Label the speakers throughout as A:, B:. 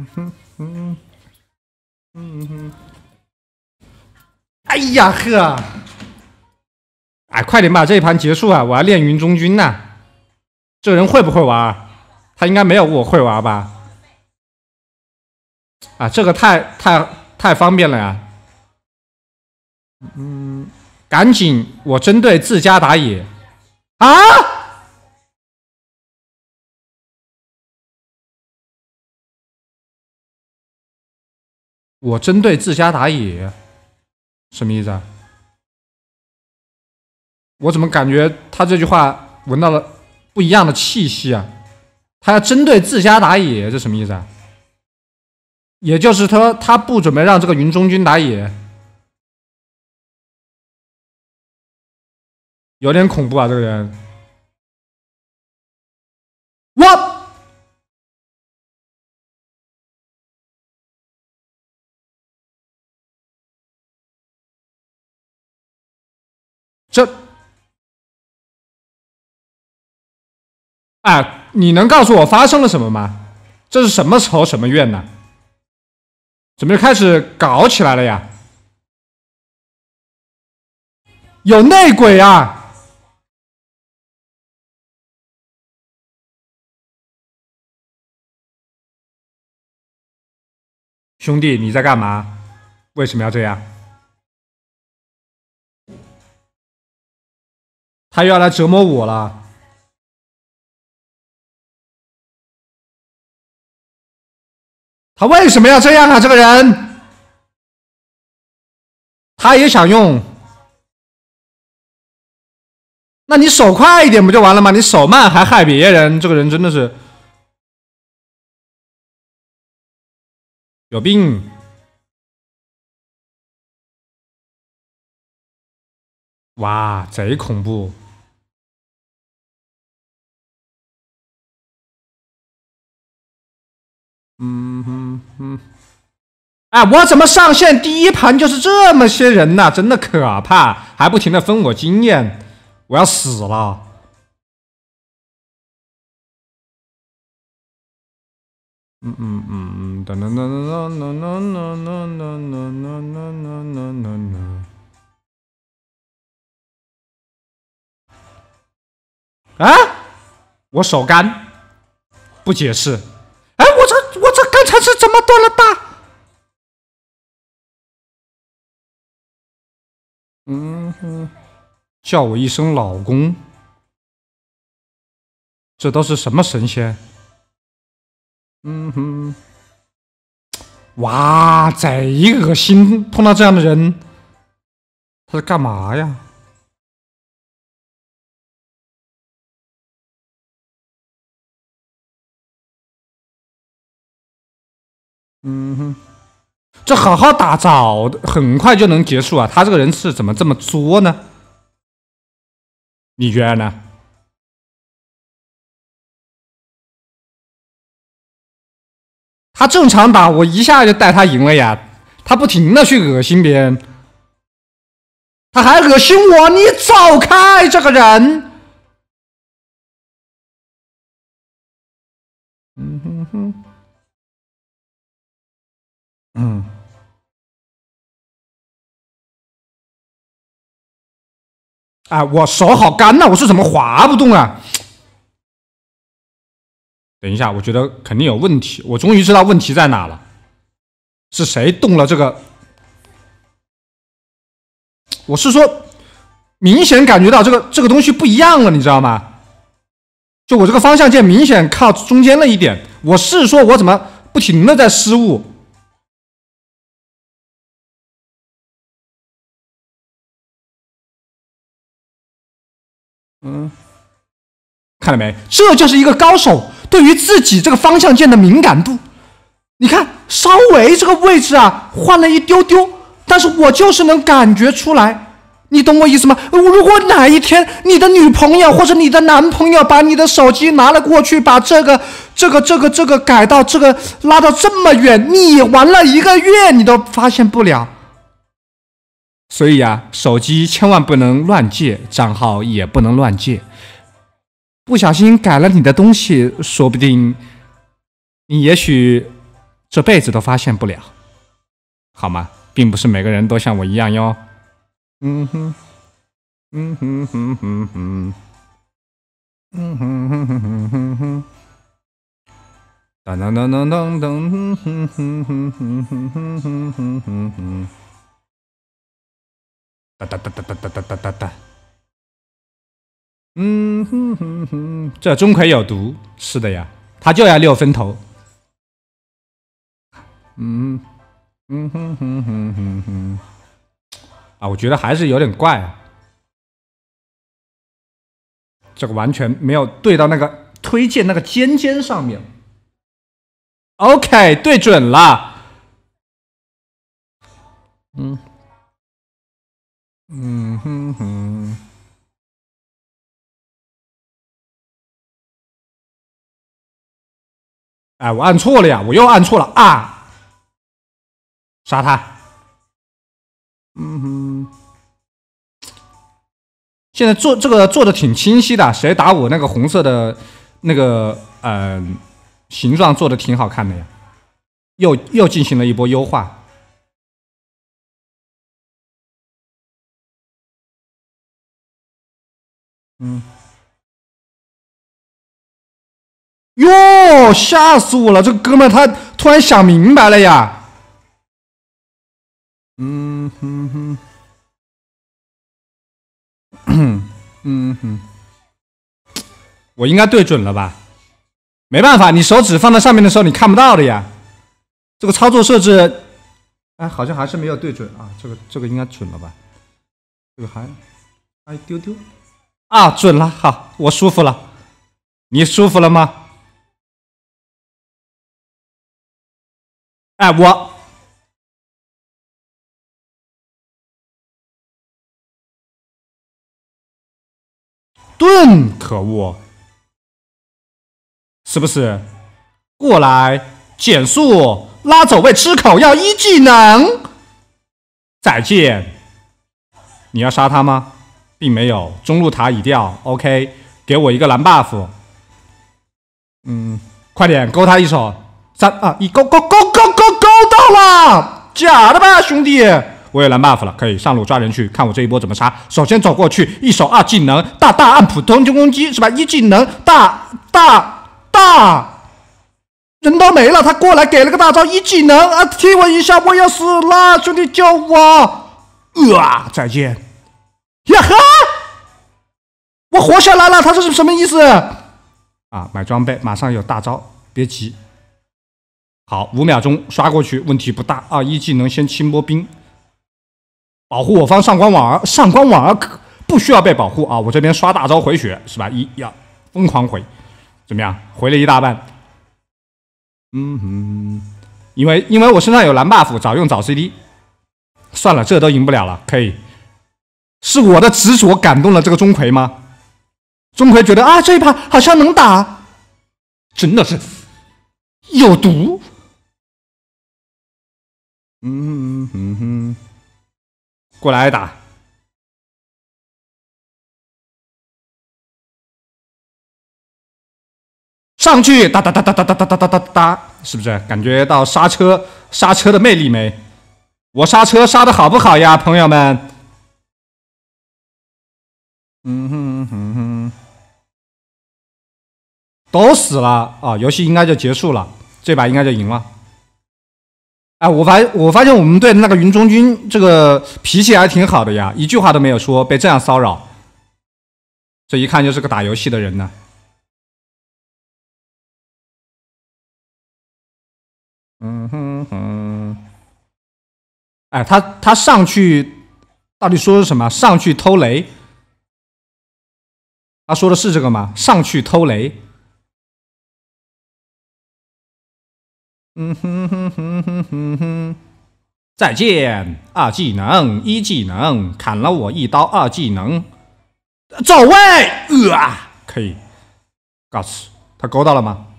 A: 嗯哼嗯嗯哼，哎呀呵！哎，快点把这一盘结束啊！我要练云中君呐。这人会不会玩？他应该没有我会玩吧？啊，这个太太太方便了呀！嗯，赶紧，我针对自家打野啊！
B: 我针对自家打野，什么意思
A: 啊？我怎么感觉他这句话闻到了不一样的气息啊？他要针对自家打野，这什么意思啊？也就是说，他不准备让这个云中君打野，
B: 有点恐怖啊！这个人。这，
A: 哎，你能告诉我发生了什么吗？这是什么仇什么怨呢？怎么就开始搞起来了呀？
B: 有内鬼啊！兄弟，你在干嘛？为什么要这样？他又要来折磨我了！他为什么要这样啊？这个人，他也想用，那你手快一点不就完了吗？你手慢还害别人，这个人真的是有病。哇，贼恐怖！嗯
A: 哼哼，哎，我怎么上线第一盘就是这么些人呢？真的可怕，还不停的分我经验，我要死了！
B: 嗯嗯嗯嗯，噔噔噔噔噔噔噔噔噔噔噔噔噔噔噔。啊！我手干，不解释。
C: 哎，我这我这刚才是
B: 怎么断了大？嗯哼，叫我一声老公，
A: 这都是什么神仙？
C: 嗯哼，
A: 哇，贼恶心！碰到这样的人，
B: 他是干嘛呀？
A: 嗯哼，这好好打早的很快就能结束啊！他这个人是怎么这么作呢？你觉得呢？他正常打我一下就带他赢了呀！他不停的去恶心别人，他还恶心我！你走开，这个人！
B: 嗯哼哼。嗯，哎，我手好干呐，我是怎么滑不动啊？等一下，我觉得肯定有问题。我终于知道问题在
A: 哪了，是谁动了这个？我是说，明显感觉到这个这个东西不一样了，你知道吗？就我这个方向键明显靠中间了一点。我是说我怎么不停的在
B: 失误？嗯，
A: 看到没？这就是一个高手对于自己这个方向键的敏感度。你看，稍微这个位置啊，换了一丢丢，但是我就是能感觉出来。你懂我意思吗？如果哪一天你的女朋友或者你的男朋友把你的手机拿了过去，把这个、这个、这个、这个改到这个拉到这么远，你玩了一个月，你都发现不了。所以呀，手机千万不能乱借，账号也不能乱借，不小心改了你的东西，说不定你也许这辈子都发现不了，好吗？并不是每个人都像我一样哟。嗯哼，嗯哼哼哼哼，
C: 嗯哼哼哼哼哼，哼
A: 噔噔噔噔噔噔，哼哼哼哼哼哼哼哼。哒哒哒哒哒
B: 哒哒哒哒哒，嗯哼哼哼，
A: 这钟馗有毒，是的呀，他就要六分头，嗯嗯哼哼哼哼哼，啊，我觉得还是有点怪，这个完全没有对到那个推荐那个尖尖上面，OK，对
B: 准了，嗯。嗯哼哼！哎，我按错了呀，我又按错了啊！杀他！嗯哼！
A: 现在做这个做的挺清晰的，谁打我那个红色的那个呃形状做的挺好看的呀？又又进行了一波优化。
B: 嗯，哟，吓死我了！这哥们他突然想明白了呀。嗯哼哼，嗯嗯哼，
A: 我应该对准了吧？没办法，你手指放在上面的时候你看不到的呀。这个操作设置，哎，好像还是没有对准啊。这个这个应该准了吧？这个还还一丢丢。啊，准了，好，我舒服了，
B: 你舒服了吗？哎，我盾，可恶，
A: 是不是？过来减速，拉走位，吃口药，一技能，再见，你要杀他吗？并没有，中路塔已掉。OK，给我一个蓝 buff。嗯，快点勾他一手。三二一，勾勾勾勾勾勾到了！假的吧，兄弟！我有蓝 buff 了，可以上路抓人去看我这一波怎么杀。首先走过去，一手二技能，大大按普通攻击是吧？一技能，大大大，人都没了。他过来给了个大招，一技能啊，踢我一下，我要死了，兄弟救我！啊，再见。呀哈！我活下来了，他这是什么意思啊？买装备，马上有大招，别急。好，五秒钟刷过去，问题不大啊。一技能先清波兵，保护我方上官婉儿。上官婉儿可不需要被保护啊，我这边刷大招回血是吧？一呀，疯狂回，怎么样？回了一大半。嗯哼，因为因为我身上有蓝 buff，早用早 CD。算了，这都赢不了了，可以。是我的执着感动了这个钟馗吗？钟馗觉得啊，这一把好像能打，真的是有毒。
B: 嗯嗯嗯，过来挨打。
A: 上去哒哒哒哒哒哒哒哒哒哒哒，是不是感觉到刹车刹车的魅力没？我刹车刹的好不好呀，朋友们？
B: 嗯哼哼哼
A: 都死了啊！游戏应该就结束了，这把应该就赢了。哎，我发我发现我们队那个云中君这个脾气还挺好的呀，一句话都没有说，被这样骚扰，这一看就是个打游戏的人呢。嗯哼哼，哎，他他上去到底说什么？上去偷雷？他说的是这个吗？上去
B: 偷雷。
C: 嗯哼哼哼哼哼哼。
A: 再见。二技能，一技能，砍了我一刀。二技能，
B: 走位。啊，
A: 可以。告辞，他勾到了吗？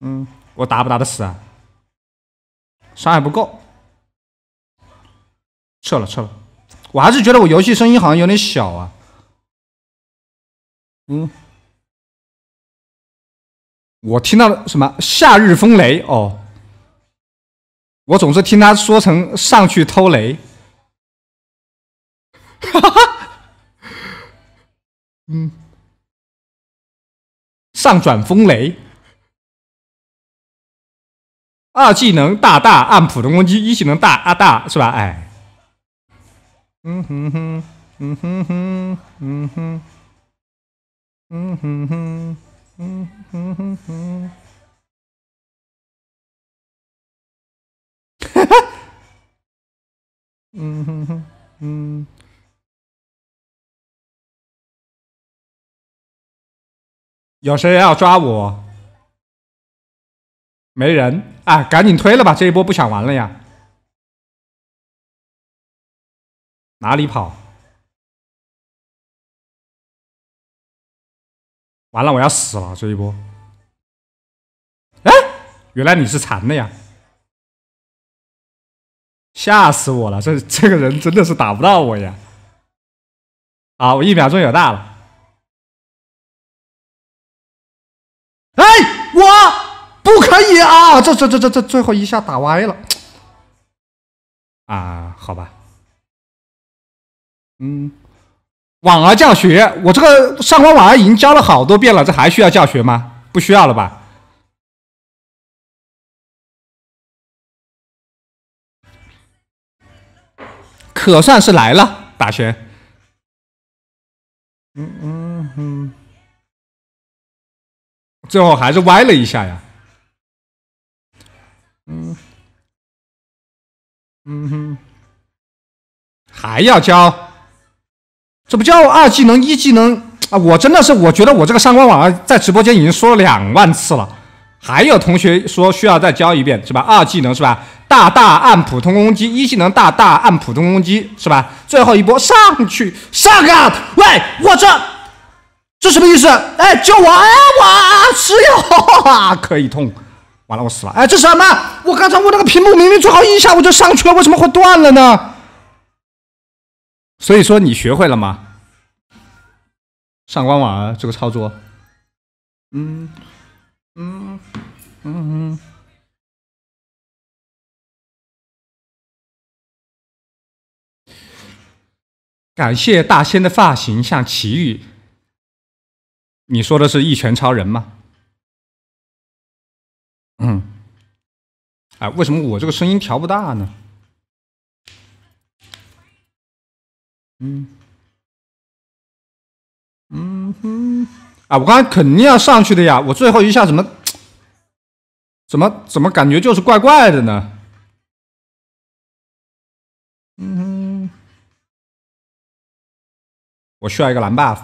B: 嗯，我打不打得死啊？伤害不够。撤了，撤了。我还是觉得我游戏声音好像有点小啊。嗯，
A: 我听到了什么？夏日风雷哦，我总是听他说成上去偷雷。哈
B: 哈，嗯，上转风雷，二技能大大按普通攻击，一技
A: 能大啊大是吧？哎。
C: 嗯哼哼，嗯哼哼，嗯哼，嗯哼哼，嗯哼哼
B: 哼，哈哈，嗯哼哼，嗯，有谁要抓我？没人，啊，赶紧推了吧，这一波不想玩了呀。哪里跑？完了，我要死了！这一波，哎，原来你是残的呀！吓死我了！这这个人真的是打不到我呀！啊，我一秒钟有大了！哎，我不可以啊！这这这这这最后一下打歪了！
A: 啊，好吧。嗯，婉儿教学，我这个上官婉儿已经教了好多遍了，这还需要教学吗？不需要了
B: 吧？可算是来了，大玄。嗯嗯哼，最后还是歪了一下呀。嗯
A: 嗯哼，还要教。这不叫二技能一技能啊！我真的是，我觉得我这个上官婉儿在直播间已经说了两万次了。还有同学说需要再教一遍是吧？二技能是吧？大大按普通攻击，一技能大大按普通攻击是吧？最后一波上去，上啊！喂，我这这什么意思？哎，救我啊，我啊，哈哈，可以痛，完了我死了。哎，这什么？我刚才我那个屏幕明明最后一下我就上去了，为什么会断了呢？所以说你学会了吗？上官婉儿这个操作，
B: 嗯嗯嗯嗯。感谢大仙的发型像奇遇。你说的是《一拳超人》吗？嗯。啊，为什么我这个声音调不大呢？嗯
A: 嗯哼啊！我刚才肯定要上去的呀，我最后一下怎么 怎么怎么感觉就是怪怪的呢？
B: 嗯哼，我
A: 需要一个蓝 buff，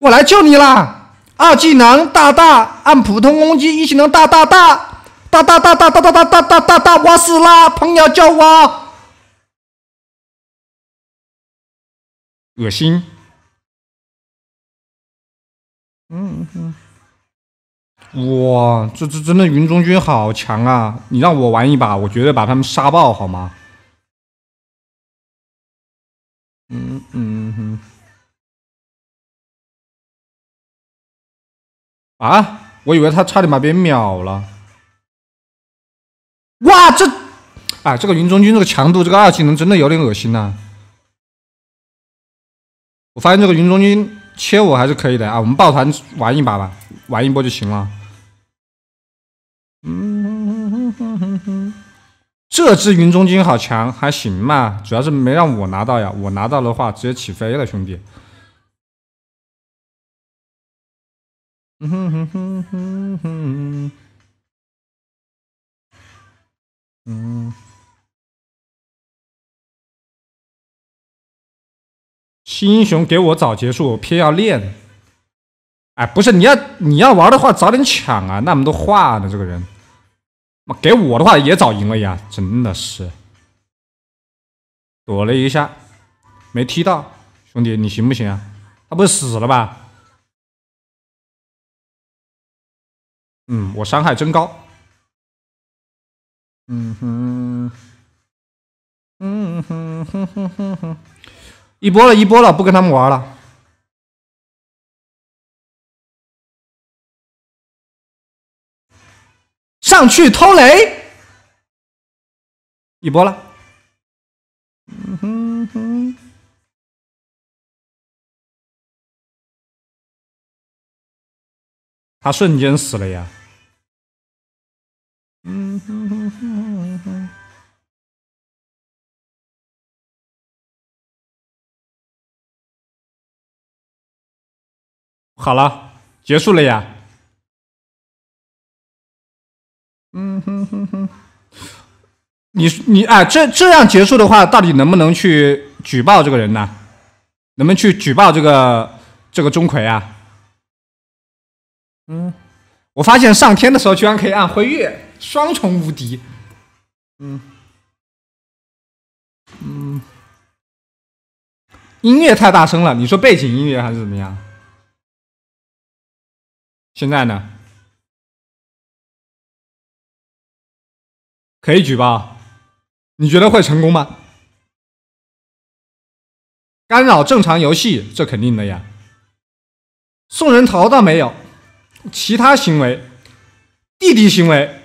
A: 我来救你啦！二技能大大，按普通攻击，一技能大大大大大大大大大大大大大大，
B: 我死啦！朋友救我！恶心，嗯
A: 嗯，哇，这这真的云中君好强啊！你让我玩一把，我绝对把他们杀爆，好吗？
B: 嗯嗯嗯，
A: 啊，我以为他差点把别人秒了。哇，这，哎，这个云中君这个强度，这个二技能真的有点恶心呐。我发现这个云中君切我还是可以的啊，我们抱团玩一把吧，玩一波就行了。嗯哼哼哼哼哼哼，这只云中君好强，还行嘛，主要是没让我拿到呀，我拿到的话直接起飞了，兄弟。
B: 嗯哼哼哼哼哼。嗯。
A: 新英雄给我早结束，我偏要练。哎，不是你要你要玩的话，早点抢啊！那么多话呢，这个人，给我的话也早赢了呀，真的是。躲了一下，没踢到，
B: 兄弟你行不行啊？他不是死了吧？嗯，我伤害真高。嗯哼，
C: 嗯哼哼哼哼哼。一
B: 波了，一波了，不跟他们玩了。上去偷雷，一波了。嗯哼哼，他瞬间死了呀。嗯哼哼哼。好了，结束了呀。嗯哼哼哼，
A: 你你哎，这这样结束的话，到底能不能去举报这个人呢？能不能去举报这个这个钟馗啊？嗯，我发现上天的时候居然可以按辉月，双重无敌。
C: 嗯
B: 嗯，音乐太大声了，你说背景音乐还是怎么样？现在呢？可以举报，你觉得会成功吗？干
A: 扰正常游戏，这肯定的呀。送人头倒没有，其他行为，弟弟行为。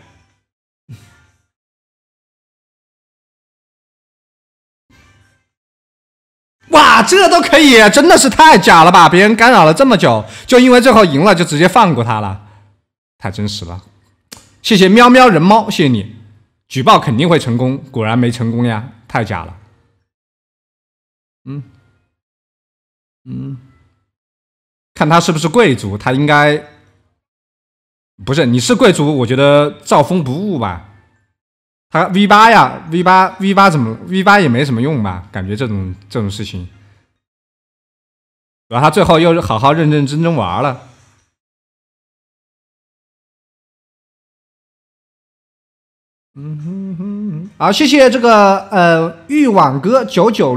A: 哇，这都可以，真的是太假了吧！别人干扰了这么久，就因为最后赢了就直接放过他了，太真实了。谢谢喵喵人猫，谢谢你举报肯定会成功，果然没成功呀，太假了。
C: 嗯
B: 嗯，看他是不是贵族，他应该
A: 不是。你是贵族，我觉得照风不误吧。他 V 八呀，V 八 V 八怎么 V 八也没什么用吧？感觉这种这种事情，主要他最后又是好好认认真真玩了。
B: 嗯哼哼，好，谢谢这个呃，玉网哥九九。